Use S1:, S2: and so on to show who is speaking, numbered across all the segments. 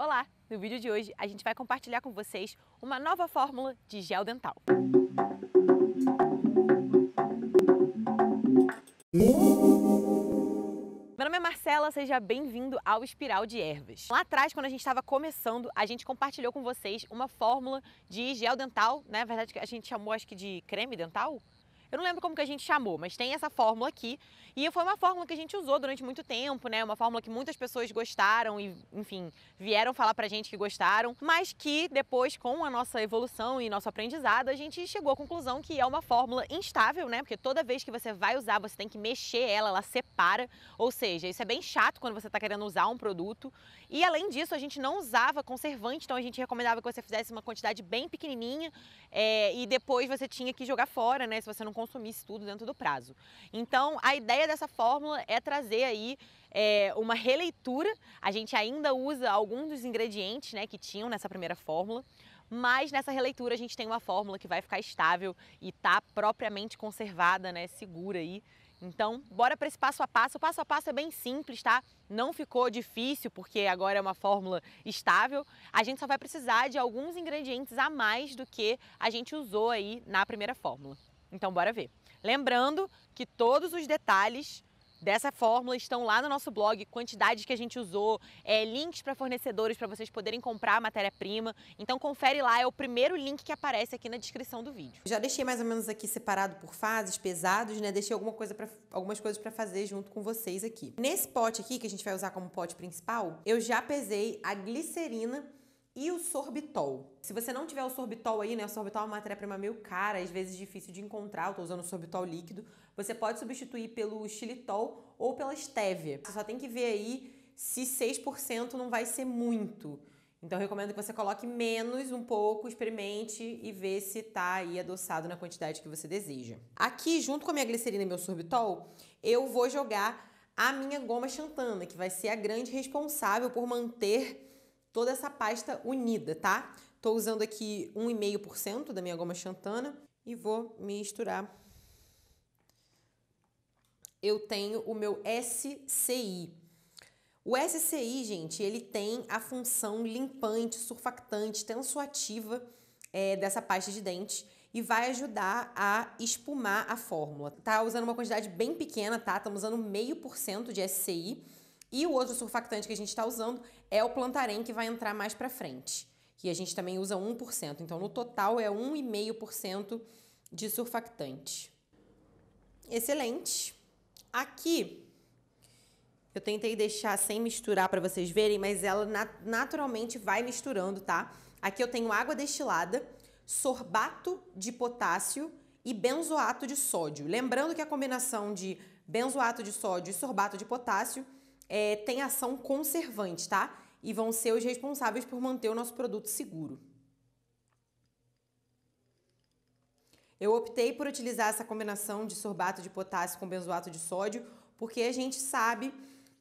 S1: Olá! No vídeo de hoje a gente vai compartilhar com vocês uma nova fórmula de gel dental. Meu nome é Marcela, seja bem-vindo ao Espiral de Ervas. Lá atrás, quando a gente estava começando, a gente compartilhou com vocês uma fórmula de gel dental, né? Na verdade, a gente chamou acho que de creme dental, eu não lembro como que a gente chamou, mas tem essa fórmula aqui. E foi uma fórmula que a gente usou durante muito tempo, né? Uma fórmula que muitas pessoas gostaram e, enfim, vieram falar pra gente que gostaram, mas que depois, com a nossa evolução e nosso aprendizado, a gente chegou à conclusão que é uma fórmula instável, né? Porque toda vez que você vai usar, você tem que mexer ela, ela separa. Ou seja, isso é bem chato quando você está querendo usar um produto. E além disso, a gente não usava conservante, então a gente recomendava que você fizesse uma quantidade bem pequenininha é, e depois você tinha que jogar fora, né? Se você não consumisse tudo dentro do prazo. Então, a ideia dessa fórmula é trazer aí é, uma releitura. A gente ainda usa alguns dos ingredientes né, que tinham nessa primeira fórmula, mas nessa releitura a gente tem uma fórmula que vai ficar estável e está propriamente conservada, né, segura aí. Então, bora para esse passo a passo. O passo a passo é bem simples, tá? Não ficou difícil porque agora é uma fórmula estável. A gente só vai precisar de alguns ingredientes a mais do que a gente usou aí na primeira fórmula. Então bora ver. Lembrando que todos os detalhes dessa fórmula estão lá no nosso blog, quantidades que a gente usou, é, links para fornecedores para vocês poderem comprar a matéria-prima. Então confere lá, é o primeiro link que aparece aqui na descrição do vídeo. Já deixei mais ou menos aqui separado por fases, pesados, né? Deixei alguma coisa pra, algumas coisas para fazer junto com vocês aqui. Nesse pote aqui, que a gente vai usar como pote principal, eu já pesei a glicerina e o sorbitol. Se você não tiver o sorbitol aí, né, o sorbitol é uma matéria-prima meio cara, às vezes difícil de encontrar, eu tô usando sorbitol líquido, você pode substituir pelo xilitol ou pela stevia. Você só tem que ver aí se 6% não vai ser muito. Então eu recomendo que você coloque menos um pouco, experimente e vê se tá aí adoçado na quantidade que você deseja. Aqui, junto com a minha glicerina e meu sorbitol, eu vou jogar a minha goma xantana, que vai ser a grande responsável por manter toda essa pasta unida, tá? Tô usando aqui 1,5% da minha goma xantana e vou misturar. Eu tenho o meu SCI. O SCI, gente, ele tem a função limpante, surfactante, tensoativa é, dessa pasta de dente e vai ajudar a espumar a fórmula. Tá usando uma quantidade bem pequena, tá? Estamos usando meio por cento de SCI e o outro surfactante que a gente está usando é o Plantarém, que vai entrar mais para frente. E a gente também usa 1%. Então, no total, é 1,5% de surfactante. Excelente. Aqui, eu tentei deixar sem misturar para vocês verem, mas ela naturalmente vai misturando, tá? Aqui eu tenho água destilada, sorbato de potássio e benzoato de sódio. Lembrando que a combinação de benzoato de sódio e sorbato de potássio é, tem ação conservante, tá? E vão ser os responsáveis por manter o nosso produto seguro. Eu optei por utilizar essa combinação de sorbato de potássio com benzoato de sódio, porque a gente sabe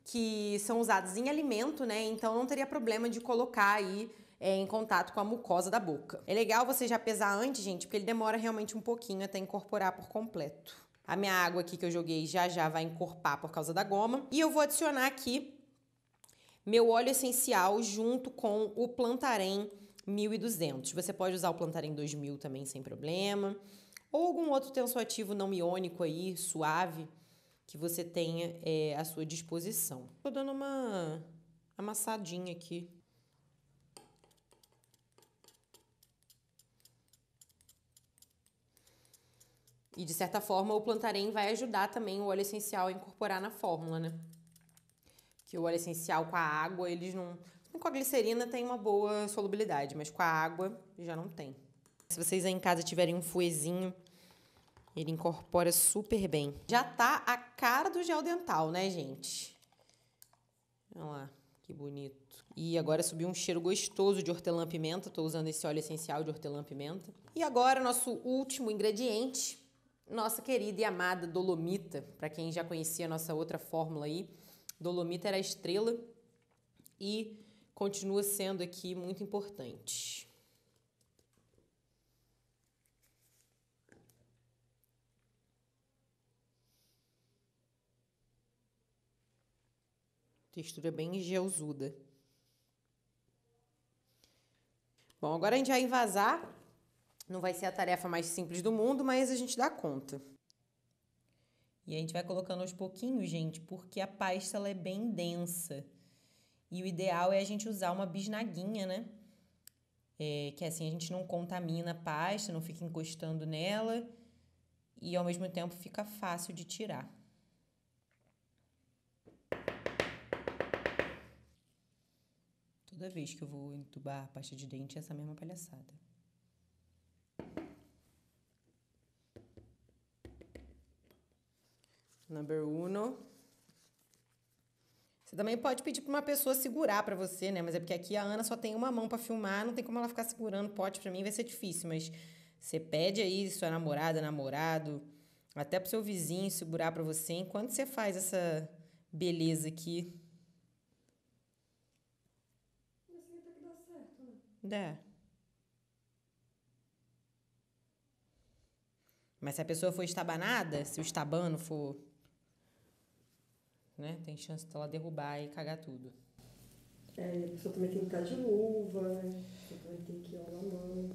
S1: que são usados em alimento, né? Então não teria problema de colocar aí é, em contato com a mucosa da boca. É legal você já pesar antes, gente, porque ele demora realmente um pouquinho até incorporar por completo. A minha água aqui que eu joguei já já vai encorpar por causa da goma. E eu vou adicionar aqui meu óleo essencial junto com o Plantarém 1200. Você pode usar o Plantarém 2000 também sem problema. Ou algum outro tensoativo não iônico aí, suave, que você tenha é, à sua disposição. Tô dando uma amassadinha aqui E de certa forma o plantarém vai ajudar também o óleo essencial a incorporar na fórmula, né? Que o óleo essencial com a água, eles não. Com a glicerina tem uma boa solubilidade, mas com a água já não tem. Se vocês aí em casa tiverem um fuezinho, ele incorpora super bem. Já tá a cara do gel dental, né, gente? Olha lá, que bonito. E agora subiu um cheiro gostoso de hortelã-pimenta. Tô usando esse óleo essencial de hortelã-pimenta. E agora, nosso último ingrediente, nossa querida e amada Dolomita, para quem já conhecia a nossa outra fórmula aí, Dolomita era a estrela e continua sendo aqui muito importante. Textura bem gelzuda. Bom, agora a gente vai invasar não vai ser a tarefa mais simples do mundo, mas a gente dá conta. E a gente vai colocando aos pouquinhos, gente, porque a pasta ela é bem densa. E o ideal é a gente usar uma bisnaguinha, né? É, que assim a gente não contamina a pasta, não fica encostando nela e ao mesmo tempo fica fácil de tirar. Toda vez que eu vou entubar a pasta de dente é essa mesma palhaçada. Number uno. Você também pode pedir para uma pessoa segurar para você, né? Mas é porque aqui a Ana só tem uma mão para filmar, não tem como ela ficar segurando pote para mim, vai ser difícil, mas você pede aí sua namorada, namorado, até o seu vizinho segurar para você enquanto você faz essa beleza aqui. Dá. Mas se a pessoa for estabanada, se o estabano for né? Tem chance de ela derrubar e cagar tudo. É, a pessoa também tem que estar de luva, né? A pessoa também tem que ir na mão.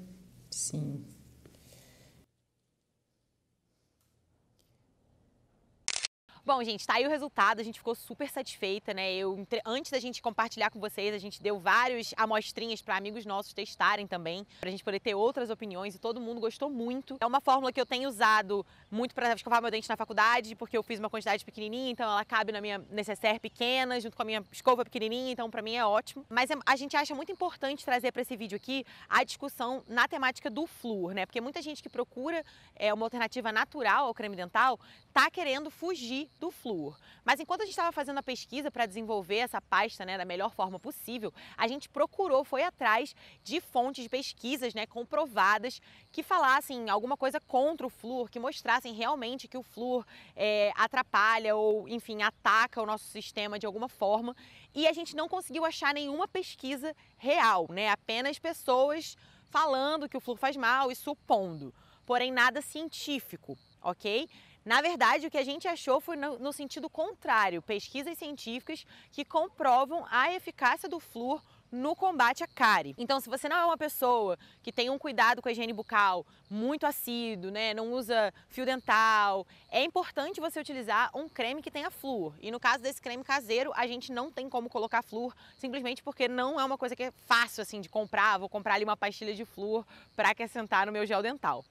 S1: Sim. Bom, gente, tá aí o resultado, a gente ficou super satisfeita, né? Eu, antes da gente compartilhar com vocês, a gente deu vários amostrinhas para amigos nossos testarem também, pra gente poder ter outras opiniões e todo mundo gostou muito. É uma fórmula que eu tenho usado muito para escovar meu dente na faculdade, porque eu fiz uma quantidade pequenininha, então ela cabe na minha necessaire pequena, junto com a minha escova pequenininha, então para mim é ótimo. Mas é, a gente acha muito importante trazer para esse vídeo aqui a discussão na temática do flúor, né? Porque muita gente que procura é, uma alternativa natural ao creme dental tá querendo fugir do flúor. Mas enquanto a gente estava fazendo a pesquisa para desenvolver essa pasta né, da melhor forma possível, a gente procurou, foi atrás de fontes de pesquisas né, comprovadas que falassem alguma coisa contra o flúor, que mostrassem realmente que o flúor é, atrapalha ou, enfim, ataca o nosso sistema de alguma forma. E a gente não conseguiu achar nenhuma pesquisa real, né? apenas pessoas falando que o flúor faz mal e supondo, porém nada científico, ok? Na verdade, o que a gente achou foi no, no sentido contrário, pesquisas científicas que comprovam a eficácia do flúor no combate à cárie. Então, se você não é uma pessoa que tem um cuidado com a higiene bucal muito assíduo, né, não usa fio dental, é importante você utilizar um creme que tenha flúor. E no caso desse creme caseiro, a gente não tem como colocar flúor, simplesmente porque não é uma coisa que é fácil assim de comprar, vou comprar ali uma pastilha de flúor para acrescentar no meu gel dental.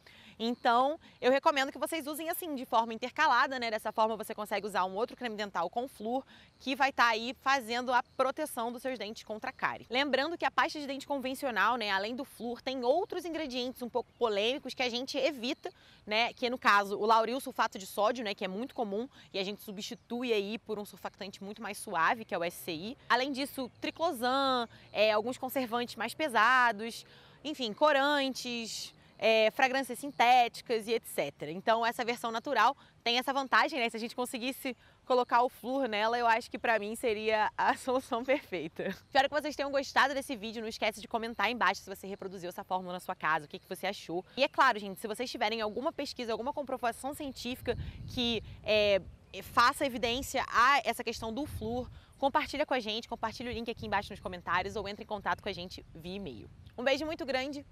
S1: Então, eu recomendo que vocês usem assim, de forma intercalada, né? Dessa forma você consegue usar um outro creme dental com flúor, que vai estar tá aí fazendo a proteção dos seus dentes contra a cárie. Lembrando que a pasta de dente convencional, né, além do flúor, tem outros ingredientes um pouco polêmicos que a gente evita, né? Que é no caso o lauril sulfato de sódio, né, que é muito comum e a gente substitui aí por um surfactante muito mais suave, que é o SCI. Além disso, triclosan, é, alguns conservantes mais pesados, enfim, corantes, é, fragrâncias sintéticas e etc. Então essa versão natural tem essa vantagem, né? Se a gente conseguisse colocar o flúor nela, eu acho que para mim seria a solução perfeita. Espero que vocês tenham gostado desse vídeo. Não esquece de comentar aí embaixo se você reproduziu essa fórmula na sua casa, o que, que você achou. E é claro, gente, se vocês tiverem alguma pesquisa, alguma comprovação científica que é, faça evidência a essa questão do flúor, compartilha com a gente, compartilha o link aqui embaixo nos comentários ou entre em contato com a gente via e-mail. Um beijo muito grande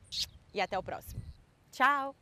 S1: e até o próximo. Tchau!